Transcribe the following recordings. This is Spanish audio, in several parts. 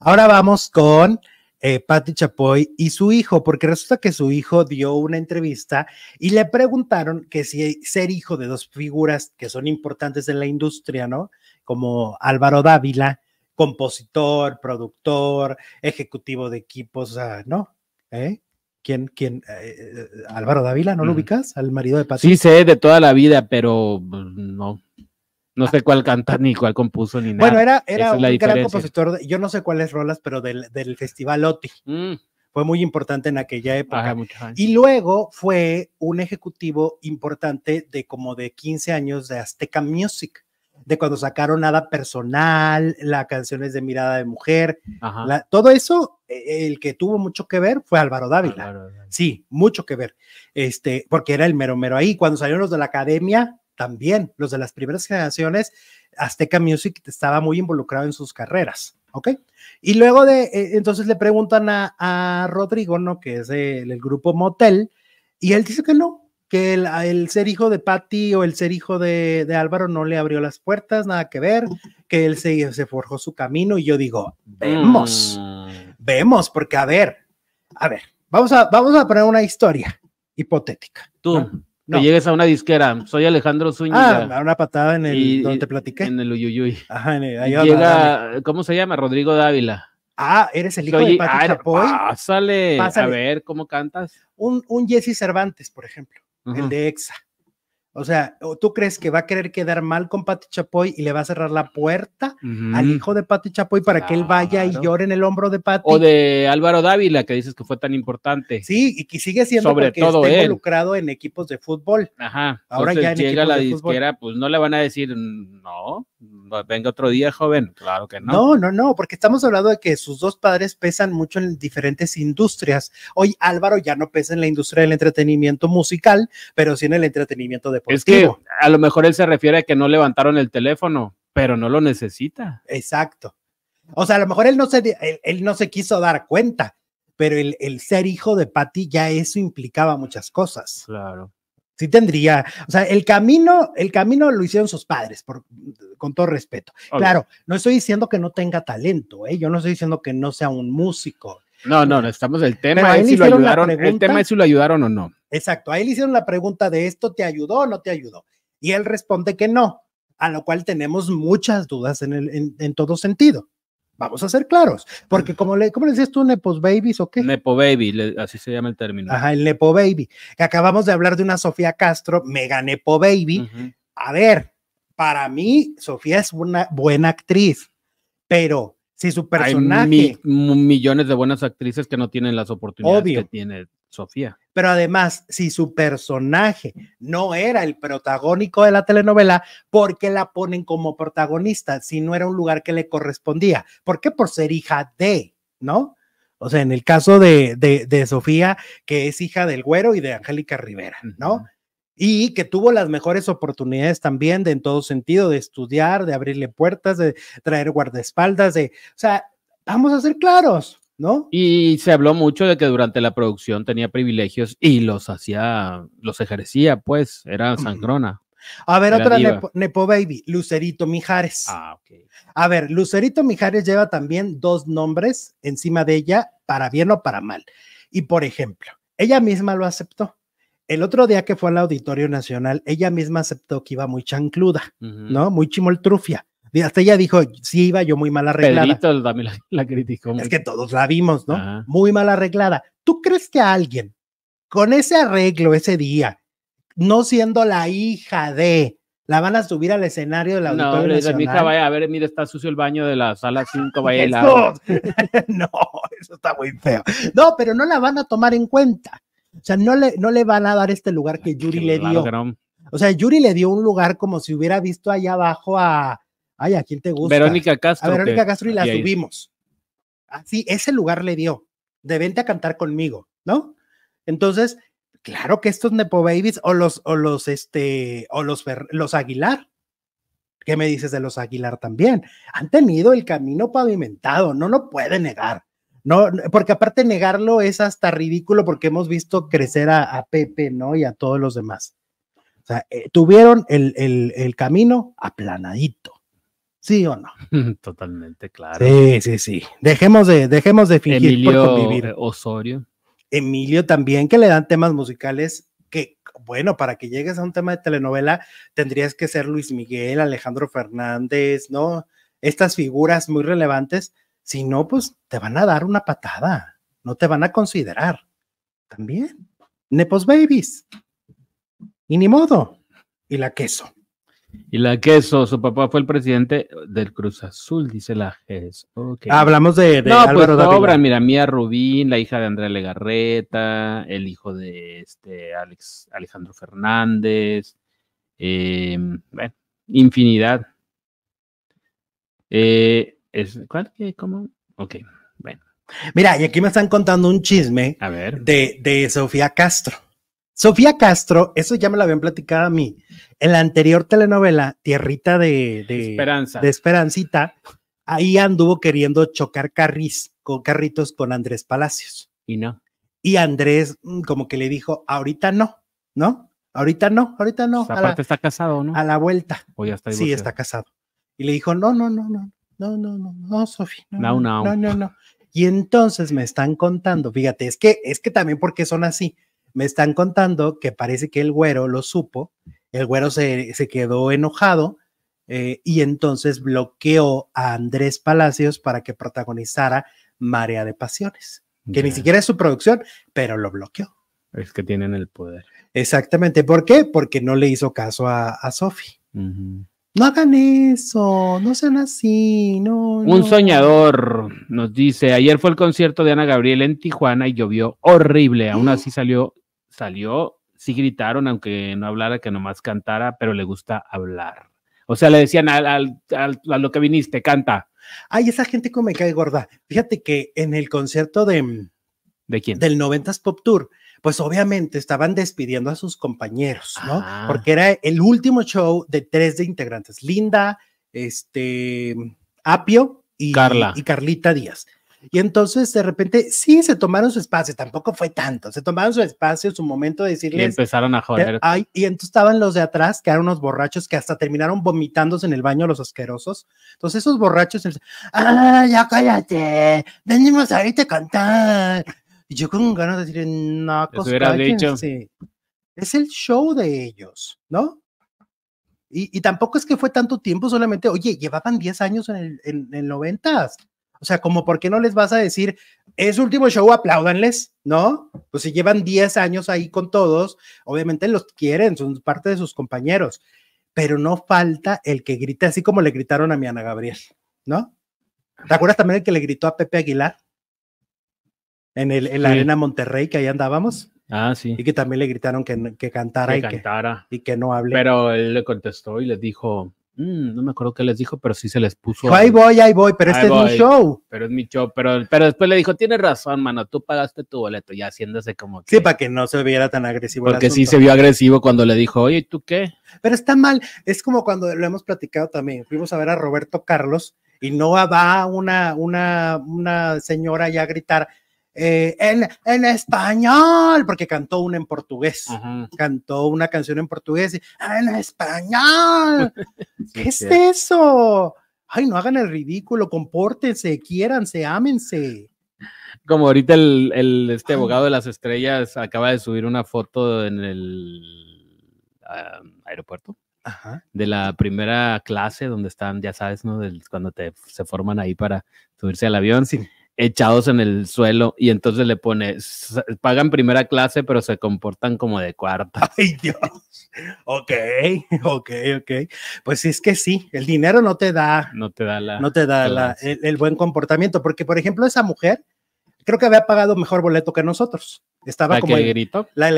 Ahora vamos con eh, Patti Chapoy y su hijo, porque resulta que su hijo dio una entrevista y le preguntaron que si ser hijo de dos figuras que son importantes en la industria, ¿no? Como Álvaro Dávila, compositor, productor, ejecutivo de equipos, ¿no? ¿Eh? ¿Quién? ¿Quién? Eh, eh, Álvaro Dávila, ¿no lo mm. ubicas? Al marido de Patti. Sí, sé de toda la vida, pero pues, no. No sé cuál canta ni cuál compuso ni nada. Bueno, era, era un gran compositor, yo no sé cuáles rolas, pero del, Festival Oti. Mm. Fue muy importante en aquella época. y luego fue un ejecutivo importante de como de 15 años de Azteca Music, de cuando sacaron Nada Personal, las canciones de Mirada de Mujer, todo eso, e, el que tuvo mucho que ver fue Álvaro Dávila. Sí, mucho que ver. Este, porque era el mero mero ahí. Cuando salieron los de la academia, también los de las primeras generaciones, Azteca Music estaba muy involucrado en sus carreras. ¿ok? Y luego de, eh, entonces le preguntan a, Rodrigo, ¿no? Que es el, grupo Motel, y él dice que no, que el, ser hijo de Patty o el ser hijo de, Álvaro no le abrió las puertas, nada que ver, que él se, se forjó su camino, y yo digo, vemos, mm. vemos, porque a ver, a ver, vamos a, vamos a poner una historia hipotética. Tú no. llegues a una disquera, soy Alejandro Zúñiga. Ah, una patada en el donde te platiqué. En el Uyuyuy. Ajá, llega, ¿cómo se llama? Rodrigo Dávila. Ah, eres el hijo de Pati Chapoy. Pásale, a ver cómo cantas. Un, un Jesse Cervantes, por ejemplo, el de Exa. O sea, ¿tú crees que va a querer quedar mal con Pati Chapoy y le va a cerrar la puerta al hijo de Pati Chapoy para que él vaya y llore en el hombro de Pati? O de Álvaro Dávila, que dices que fue tan importante. Sí, y que sigue siendo Sobre porque está involucrado en equipos de fútbol. Ajá. Ahora ya en llega la disquera, pues no le van a decir mm, no, venga otro día, joven. Claro que no. No, no, no, porque estamos hablando de que sus dos padres pesan mucho en diferentes industrias. Hoy Álvaro ya no pesa en la industria del entretenimiento musical, pero sí en el entretenimiento deportivo. Es que a lo mejor él se refiere a que no levantaron el teléfono, pero no lo necesita. Exacto. O sea, a lo mejor él no se, él, no se quiso dar cuenta, pero el, ser hijo de Patty ya eso implicaba muchas cosas. Claro. Sí tendría, o sea, el camino, el camino lo hicieron sus padres, con todo respeto. Claro, no estoy diciendo que no tenga talento, ¿eh? yo no estoy diciendo que no sea un músico. No, no, no estamos el tema es si lo ayudaron, el tema es si lo ayudaron o no. Exacto, ahí le hicieron la pregunta de esto te ayudó o no te ayudó y él responde que no, a lo cual tenemos muchas dudas en, el, en todo sentido. Vamos a ser claros, porque como le, ¿cómo le decías tú, Nepo Babies o qué? Nepo Baby, así se llama el término. Ajá, el Nepo Baby. Acabamos de hablar de una Sofía Castro, mega Nepo Baby. A ver, para mí, Sofía es una buena actriz, pero si su personaje. Hay millones de buenas actrices que no tienen las oportunidades que tiene. Sofía. Pero además, si su personaje no era el protagónico de la telenovela, ¿por qué la ponen como protagonista si no era un lugar que le correspondía? ¿Por qué por ser hija de, ¿no? O sea, en el caso de, de, Sofía, que es hija del güero y de Angélica Rivera, ¿no? y que tuvo las mejores oportunidades también de en todo sentido, de estudiar, de abrirle puertas, de traer guardaespaldas, de, o sea, vamos a ser claros, ¿no? Y se habló mucho de que durante la producción tenía privilegios y los hacía, los ejercía, pues, era sangrona. A ver, otra nepo, Baby, Lucerito Mijares. Ah, A ver, Lucerito Mijares lleva también dos nombres encima de ella, para bien o para mal. Y por ejemplo, ella misma lo aceptó. El otro día que fue al Auditorio Nacional, ella misma aceptó que iba muy chancluda, ¿no? Muy chimoltrufia. Hasta ella dijo, sí iba yo muy mal arreglada. Pedrito también la, criticó. Es que todos la vimos, ¿no? Muy mal arreglada. ¿Tú crees que alguien con ese arreglo ese día, no siendo la hija de, la van a subir al escenario del auditorio no, vaya a ver, mira, está sucio el baño de la sala 5, vaya No, eso está muy feo. No, pero no la van a tomar en cuenta. O sea, no le, no le van a dar este lugar que Yuri le dio. O sea, Yuri le dio un lugar como si hubiera visto allá abajo a, ay, ¿a quién te gusta? Verónica Castro. A Verónica Castro y la subimos. Así, ah, ese lugar le dio, de vente a cantar conmigo, ¿no? Entonces, claro que estos Nepo Babies o los, o los, este, o los, los Aguilar, ¿qué me dices de los Aguilar también? Han tenido el camino pavimentado, no lo puede negar. No, porque aparte negarlo es hasta ridículo porque hemos visto crecer a, Pepe, ¿no? Y a todos los demás. O sea, eh, tuvieron el camino aplanadito. ¿Sí o no? Totalmente, claro. Sí, sí, sí. Dejemos de, dejemos de fingir Emilio por convivir. Osorio. Emilio también, que le dan temas musicales que, bueno, para que llegues a un tema de telenovela, tendrías que ser Luis Miguel, Alejandro Fernández, ¿no? Estas figuras muy relevantes. Si no, pues te van a dar una patada. No te van a considerar. También. Nepos Babies. Y ni modo. Y la queso. Y la queso, su papá fue el presidente del Cruz Azul, dice la GES. Ah, hablamos de, pues, obra, mira, Mía Rubín, la hija de Andrea Legarreta, el hijo de este Alex, Alejandro Fernández, em, bueno, infinidad. Eh, es, ¿Cuál? Qué, ¿Cómo? Ok, bueno. Mira, y aquí me están contando un chisme De, de Sofía Castro. Sofía Castro, eso ya me lo habían platicado a mí. En la anterior telenovela, Tierrita de, Esperanza. de Esperancita, ahí anduvo queriendo chocar carris, con carritos con Andrés Palacios. Y no. Y Andrés mm, como que le dijo, ahorita no, ¿no? Ahorita no, ahorita no. Pues aparte está casado, ¿no? A la vuelta. O está Sí, está casado. Y le dijo, no, no, no, no, no, no, no, no, Sofía. No, no, no, no. no, no, no. Y entonces me están contando, fíjate, es que, es que también porque son así me están contando que parece que el güero lo supo, el güero se, quedó enojado eh, y entonces bloqueó a Andrés Palacios para que protagonizara Marea de Pasiones, que ni siquiera es su producción, pero lo bloqueó. Es que tienen el poder. Exactamente. ¿Por qué? Porque no le hizo caso a, a No hagan eso, no sean así, no. Un soñador nos dice, ayer fue el concierto de Ana Gabriel en Tijuana y llovió horrible, aún así salió salió, sí gritaron, aunque no hablara, que nomás cantara, pero le gusta hablar. O sea, le decían al, a lo que viniste, canta. Ay, esa gente como me cae gorda. Fíjate que en el concierto de... Mm, ¿De quién? Del 90 Pop Tour pues obviamente estaban despidiendo a sus compañeros, ¿no? Ah. Porque era el último show de tres de integrantes, Linda, este, Apio y, Carla. y Carlita Díaz. Y entonces de repente sí se tomaron su espacio, tampoco fue tanto, se tomaron su espacio, su momento de decirles. Y empezaron a joder. y entonces estaban los de atrás, que eran unos borrachos que hasta terminaron vomitándose en el baño los asquerosos. Entonces esos borrachos, ah, ya cállate, venimos ahorita a cantar. Y yo con ganas de decir, no, Es el show de ellos, ¿no? Y, y, tampoco es que fue tanto tiempo solamente, oye, llevaban 10 años en el, en, 90 o sea, como por qué no les vas a decir, es último show, apláudanles, ¿no? Pues si llevan 10 años ahí con todos, obviamente los quieren, son parte de sus compañeros, pero no falta el que grite así como le gritaron a mi Ana Gabriel, ¿no? ¿Te acuerdas también el que le gritó a Pepe Aguilar? En, el, la Arena Monterrey, que ahí andábamos. Ah, sí. Y que también le gritaron que, cantara, y, Que, no hable. Pero él le contestó y le dijo, Mm, no me acuerdo qué les dijo, pero sí se les puso. Ahí voy, ahí voy, pero este es mi show. Pero es mi show, pero, pero después le dijo, tienes razón, mano, tú pagaste tu boleto, y haciéndose como que... Sí, para que no se viera tan agresivo. Porque sí se vio agresivo cuando le dijo, oye, ¿tú qué? Pero está mal, es como cuando lo hemos platicado también, fuimos a ver a Roberto Carlos y no va una, una, una señora ya a gritar, eh, en, español, porque cantó una en portugués, cantó una canción en portugués, en español, ¿qué es eso? Ay, no hagan el ridículo, compórtense, quiéranse, ámense. Como ahorita el, este abogado de las estrellas acaba de subir una foto en el ah, aeropuerto. de la primera clase donde están, ya sabes, ¿no? Del, cuando te, se forman ahí para subirse al avión. Sí echados en el suelo y entonces le pone, pagan primera clase pero se comportan como de cuarta. Ay Dios, ok, ok, ok. Pues es que sí, el dinero no te da, no te da, la, no te da la, el, buen comportamiento, porque por ejemplo esa mujer creo que había pagado mejor boleto que nosotros. Estaba como La,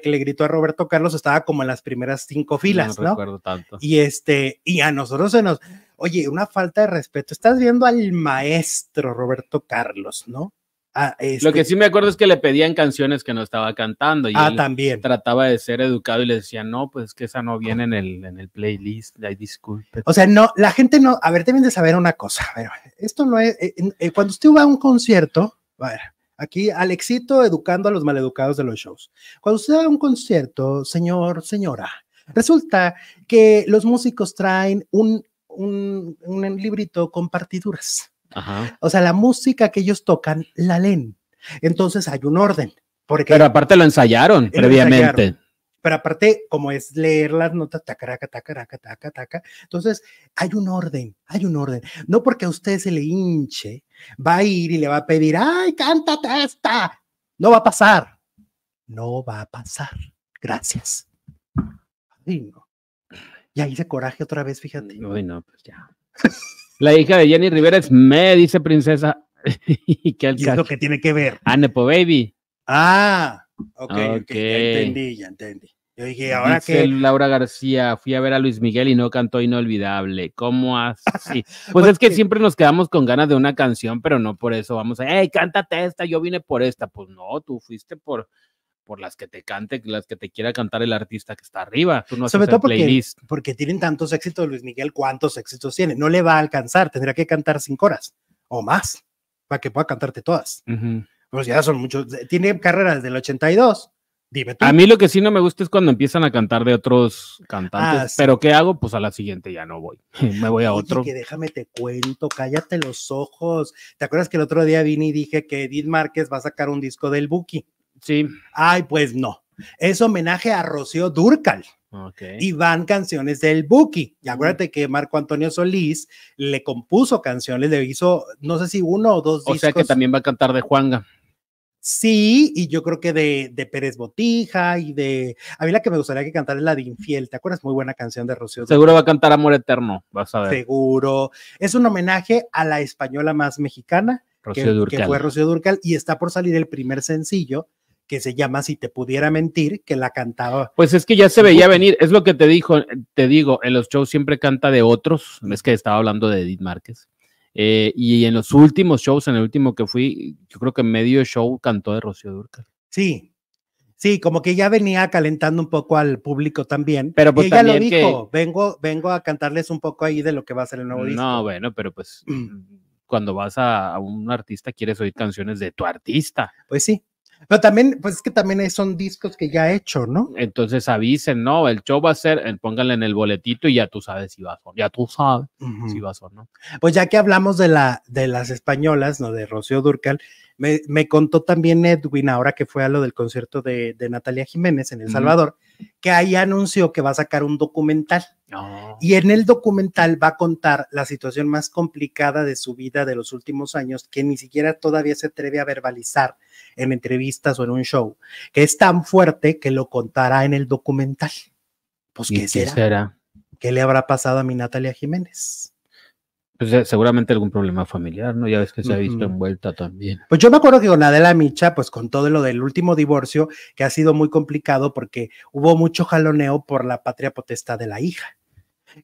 que le gritó a Roberto Carlos estaba como en las primeras cinco filas, ¿no? Recuerdo tanto. Y este, y a nosotros se nos, oye, una falta de respeto. Estás viendo al maestro Roberto Carlos, ¿no? Ah, Lo que este sí me acuerdo es que le pedían canciones que no estaba cantando y ah, también. trataba de ser educado y le decía, no, pues que esa no viene en el, en el playlist, disculpe. O sea, no, la gente no, a ver, deben de saber una cosa, a ver, esto no es, eh, eh, cuando usted va a un concierto, a ver, Aquí éxito educando a los maleducados de los shows. Cuando usted da un concierto, señor, señora, resulta que los músicos traen un, un, librito con partiduras O sea, la música que ellos tocan la leen. Entonces hay un orden. Porque Pero aparte lo ensayaron previamente pero aparte, como es leer las notas, tacaraca, tacaraca, taca, taca, entonces hay un orden, hay un orden. No porque a usted se le hinche, va a ir y le va a pedir, ay, cántate esta. No va a pasar, no va a pasar. Gracias. Ya hice coraje otra vez, fíjate. pues ya. La hija de Jenny Rivera es me, dice princesa. ¿Y qué es lo que tiene que ver? Anepo Baby. Ah, ok, okay. Ya entendí, ya entendí. Yo dije, ahora que. Laura García, fui a ver a Luis Miguel y no cantó Inolvidable. ¿Cómo así? Pues, pues es que siempre nos quedamos con ganas de una canción, pero no por eso vamos a, hey, cántate esta, yo vine por esta. Pues no, tú fuiste por por las que te cante, las que te quiera cantar el artista que está arriba. Tú no Sobre todo porque, porque tienen tantos éxitos, Luis Miguel, ¿cuántos éxitos tiene? No le va a alcanzar, tendrá que cantar cinco horas o más para que pueda cantarte todas. Pues ya son muchos. Eh, tiene carrera desde el 82 a mí lo que sí no me gusta es cuando empiezan a cantar de otros cantantes. Ah, pero ¿qué hago? Pues a la siguiente ya no voy. me voy a otro. que déjame te cuento, cállate los ojos. ¿Te acuerdas que el otro día vine y dije que Edith Márquez va a sacar un disco del Buki? Sí. Ay, pues no. Es homenaje a Rocío Durcal. Okay. Y van canciones del Buki. Y acuérdate mm. que Marco Antonio Solís le compuso canciones, le hizo, no sé si uno o dos discos. O sea que también va a cantar de Juanga. Sí, y yo creo que de, Pérez Botija y de. A mí la que me gustaría que cantara es la de Infiel, ¿te acuerdas? Muy buena canción de Rocío. Seguro va a cantar Amor Eterno, vas a ver. Seguro. Es un homenaje a la española más mexicana, Rocío que, fue Rocío Durcal, y está por salir el primer sencillo que se llama Si te pudiera mentir, que la cantaba. Pues es que ya se veía venir, es lo que te dijo, te digo, en los shows siempre canta de otros, es que estaba hablando de Edith Márquez. Eh, y en los últimos shows, en el último que fui, yo creo que medio show cantó de Rocío Durcal. Sí, Sí, como que ya venía calentando un poco al público también. Pero pues y ella lo dijo, vengo, vengo a cantarles un poco ahí de lo que va a ser el nuevo disco. No, bueno, pero pues mm. cuando vas a, un artista quieres oír canciones de tu artista. Pues sí. Pero también, pues es que también son discos que ya he hecho, ¿no? Entonces avisen, ¿no? El show va a ser, eh, pónganle en el boletito y ya tú sabes si vas a ya tú sabes si vas a ¿no? Pues ya que hablamos de, la, de las españolas, ¿no? De Rocío Durcal, me, contó también Edwin, ahora que fue a lo del concierto de, Natalia Jiménez en El Salvador, que ahí anunció que va a sacar un documental. Y en el documental va a contar la situación más complicada de su vida de los últimos años, que ni siquiera todavía se atreve a verbalizar en entrevistas o en un show, que es tan fuerte que lo contará en el documental. Pues, ¿qué, será? ¿Qué le habrá pasado a mi Natalia Jiménez? Pues seguramente algún problema familiar, ¿no? Ya ves que se ha visto envuelta también. Pues yo me acuerdo que con Adela Micha, pues con todo lo del último divorcio, que ha sido muy complicado porque hubo mucho jaloneo por la patria potestad de la hija.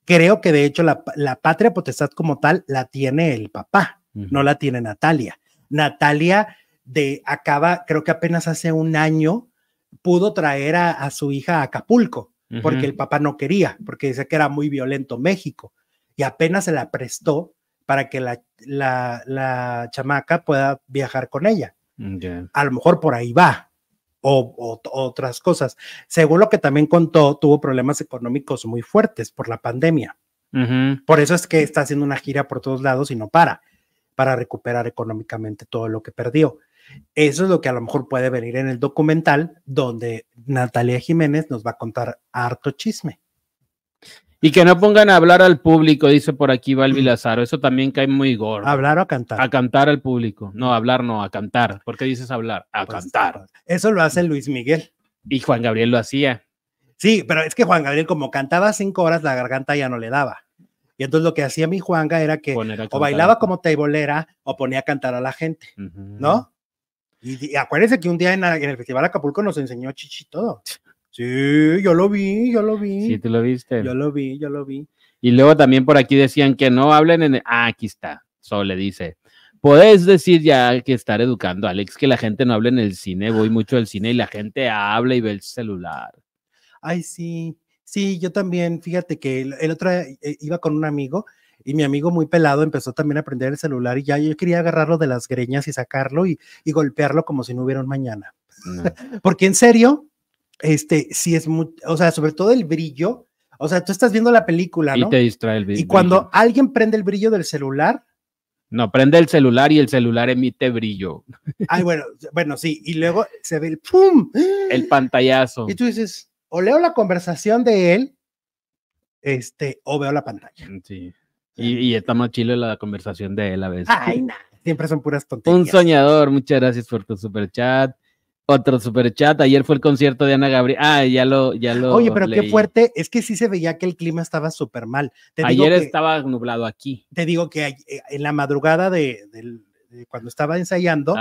Creo que de hecho la, patria potestad como tal la tiene el papá, no la tiene Natalia. Natalia de acaba, creo que apenas hace un año, pudo traer a, su hija a Acapulco, porque el papá no quería, porque dice que era muy violento México y apenas se la prestó para que la, la, chamaca pueda viajar con ella. Mm, a lo mejor por ahí va, o, otras cosas. Según lo que también contó, tuvo problemas económicos muy fuertes por la pandemia. Por eso es que está haciendo una gira por todos lados y no para, para recuperar económicamente todo lo que perdió. Eso es lo que a lo mejor puede venir en el documental donde Natalia Jiménez nos va a contar harto chisme. Y que no pongan a hablar al público, dice por aquí Valvi Lazaro. Eso también cae muy gordo. ¿Hablar o a cantar? A cantar al público. No, hablar no, a cantar. ¿Por qué dices hablar? A pues, cantar. Eso lo hace Luis Miguel. Y Juan Gabriel lo hacía. Sí, pero es que Juan Gabriel, como cantaba cinco horas, la garganta ya no le daba. Y entonces lo que hacía mi Juanga era que o bailaba como teibolera o ponía a cantar a la gente, ¿no? Y, acuérdense que un día en, el Festival Acapulco nos enseñó Chichi todo. Sí, yo lo vi, yo lo vi. Sí, tú lo viste. Yo lo vi, yo lo vi. Y luego también por aquí decían que no hablen en... Ah, aquí está. So le dice. Podés decir ya que estar educando, Alex, que la gente no hable en el cine. Voy mucho al cine y la gente habla y ve el celular. Ay, sí. Sí, yo también. Fíjate que el, otro eh, iba con un amigo y mi amigo muy pelado empezó también a aprender el celular y ya yo quería agarrarlo de las greñas y sacarlo y, golpearlo como si no hubiera un mañana. Porque en serio, este, sí es mucho, o sea, sobre todo el brillo, o sea, tú estás viendo la película, ¿no? Y te distrae el brillo. Y cuando alguien prende el brillo del celular. No, prende el celular y el celular emite brillo. Ay, bueno, bueno, sí, y luego se ve el ¡pum! El pantallazo. Y tú dices, o leo la conversación de él, este, o veo la pantalla. Mm, sí. Y, y está más chile la conversación de él a veces. Ay, nada, siempre son puras tonterías. Un soñador, muchas gracias por tu super chat. Otro super chat, Ayer fue el concierto de Ana Gabriel. Ah, ya lo, ya lo. Oye, pero qué fuerte. Es que sí se veía que el clima estaba súper mal. Ayer estaba nublado aquí. Te digo que eh, en la madrugada de, cuando estaba ensayando,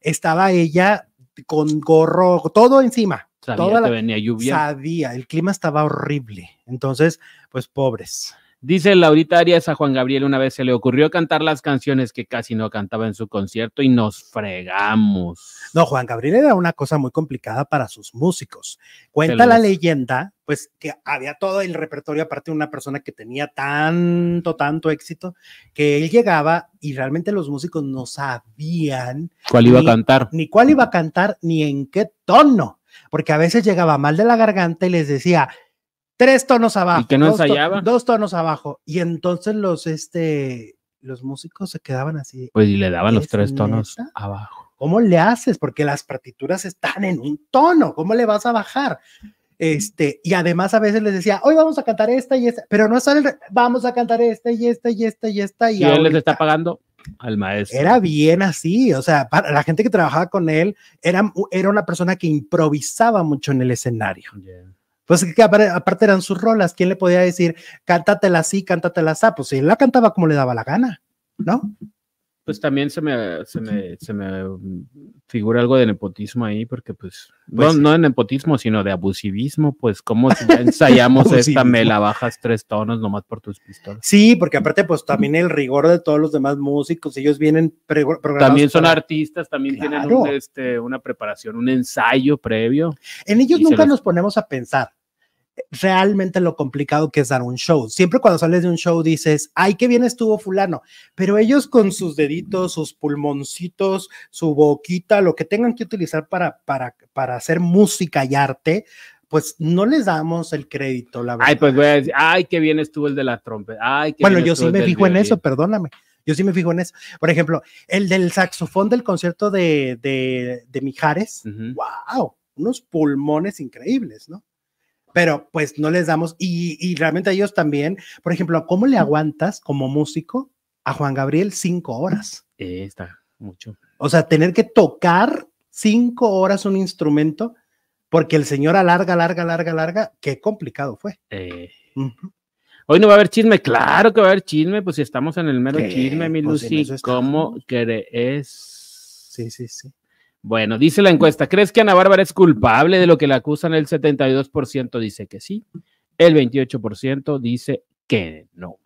estaba ella con gorro, todo encima. Sabía toda que venía lluvia. el clima estaba horrible. Entonces, pues pobres. Dice Laurita Arias a Juan Gabriel una vez se le ocurrió cantar las canciones que casi no cantaba en su concierto y nos fregamos. No, Juan Gabriel era una cosa muy complicada para sus músicos. Cuenta la leyenda, pues que había todo el repertorio, aparte de una persona que tenía tanto, tanto éxito, que él llegaba y realmente los músicos no sabían cuál iba a cantar. Ni cuál iba a cantar, ni en qué tono porque a veces llegaba mal de la garganta y les decía, Tres tonos abajo. que no dos dos tonos abajo. Y entonces los, este, los músicos se quedaban así. Pues y le daban los tres tonos abajo. ¿Cómo le haces? Porque las partituras están en un tono. ¿Cómo le vas a bajar? Este, y además a veces les decía, hoy vamos a cantar esta y esta, pero no sale, vamos a cantar esta y esta y esta y esta. Y, él les está pagando al maestro. Era bien así, o sea, para la gente que trabajaba con él, era, era una persona que improvisaba mucho en el escenario. Pues aparte eran sus rolas, ¿quién le podía decir cántatela así, cántatela así? Pues él la cantaba como le daba la gana, ¿no? Pues también se me, me, figura algo de nepotismo ahí, porque pues, no, pues no, de nepotismo, sino de abusivismo, pues como ensayamos esta, me bajas tres tonos nomás por tus pistolas. Sí, porque aparte pues también el rigor de todos los demás músicos, ellos vienen También son artistas, también tienen este, una preparación, un ensayo previo. En ellos nunca nos ponemos a pensar, realmente lo complicado que es dar un show. Siempre cuando sales de un show dices, ay, qué bien estuvo fulano, pero ellos con sus deditos, sus pulmoncitos, su boquita, lo que tengan que utilizar para, para, para hacer música y arte, pues no les damos el crédito, la verdad. Ay, pues voy a decir, ay, qué bien estuvo el de la trompeta. Ay, bueno, yo sí me fijo en eso, perdóname. Yo sí me fijo en eso. Por ejemplo, el del saxofón del concierto de, de, Mijares, wow, unos pulmones increíbles, ¿no? pero pues no les damos y, realmente a ellos también, por ejemplo, ¿cómo le aguantas como músico a Juan Gabriel cinco horas? Eh, está mucho. O sea, tener que tocar cinco horas un instrumento porque el señor alarga, larga, larga, larga, qué complicado fue. Eh. Hoy no va a haber chisme, claro que va a haber chisme, pues si estamos en el mero chisme, mi pues, Lucy, ¿cómo crees? Sí, sí, sí. Bueno, dice la encuesta, ¿crees que Ana Bárbara es culpable de lo que la acusan? El 72% dice que sí, el 28% dice que no.